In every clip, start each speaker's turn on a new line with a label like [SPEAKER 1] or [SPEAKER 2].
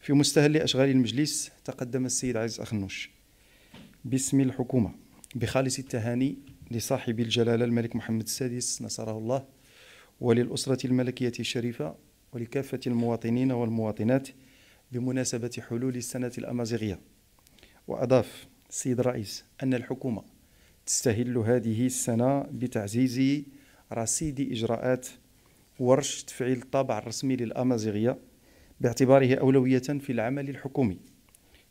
[SPEAKER 1] في مستهل أشغال المجلس تقدم السيد عزيز أخنوش باسم الحكومة بخالص التهاني لصاحب الجلالة الملك محمد السادس نصره الله وللأسرة الملكية الشريفة ولكافة المواطنين والمواطنات بمناسبة حلول السنة الأمازيغية وأضاف السيد الرئيس أن الحكومة تستهل هذه السنة بتعزيز رصيد إجراءات ورش تفعيل الطابع الرسمي للأمازيغية باعتباره أولوية في العمل الحكومي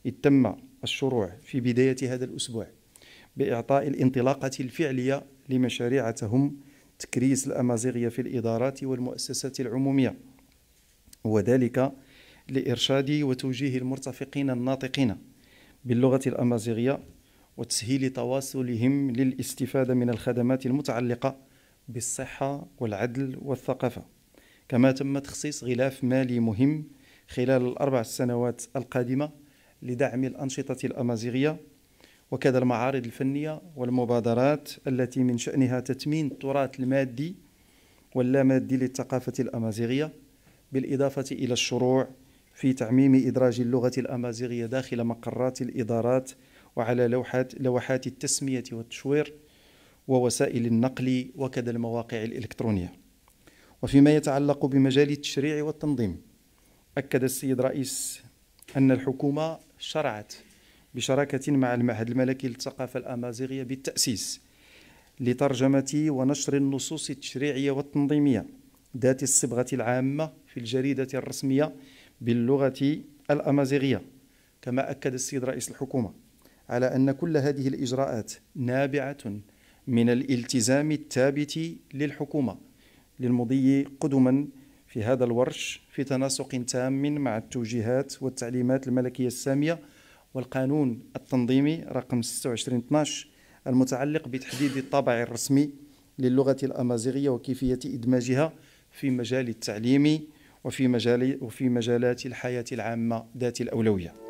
[SPEAKER 1] إذ تم الشروع في بداية هذا الأسبوع بإعطاء الانطلاقة الفعلية لمشاريع تهم تكريس الأمازيغية في الإدارات والمؤسسات العمومية وذلك لإرشاد وتوجيه المرتفقين الناطقين باللغة الأمازيغية وتسهيل تواصلهم للاستفادة من الخدمات المتعلقة بالصحة والعدل والثقافة كما تم تخصيص غلاف مالي مهم خلال الأربع سنوات القادمة لدعم الأنشطة الأمازيغية وكذا المعارض الفنية والمبادرات التي من شأنها تتمين التراث المادي واللامادي للثقافة الأمازيغية بالإضافة إلى الشروع في تعميم إدراج اللغة الأمازيغية داخل مقرات الإدارات وعلى لوحات لوحات التسمية والتشوير ووسائل النقل وكذا المواقع الإلكترونية وفيما يتعلق بمجال التشريع والتنظيم أكد السيد رئيس أن الحكومة شرعت بشراكة مع المعهد الملكي للثقافة الأمازيغية بالتأسيس لترجمة ونشر النصوص التشريعية والتنظيمية ذات الصبغة العامة في الجريدة الرسمية باللغة الأمازيغية كما أكد السيد رئيس الحكومة على أن كل هذه الإجراءات نابعة من الالتزام الثابت للحكومة للمضي قدما في هذا الورش في تناسق تام مع التوجيهات والتعليمات الملكية السامية والقانون التنظيمي رقم 2612 المتعلق بتحديد الطابع الرسمي للغة الأمازيغية وكيفية إدماجها في مجال التعليم وفي مجال وفي مجالات الحياة العامة ذات الأولوية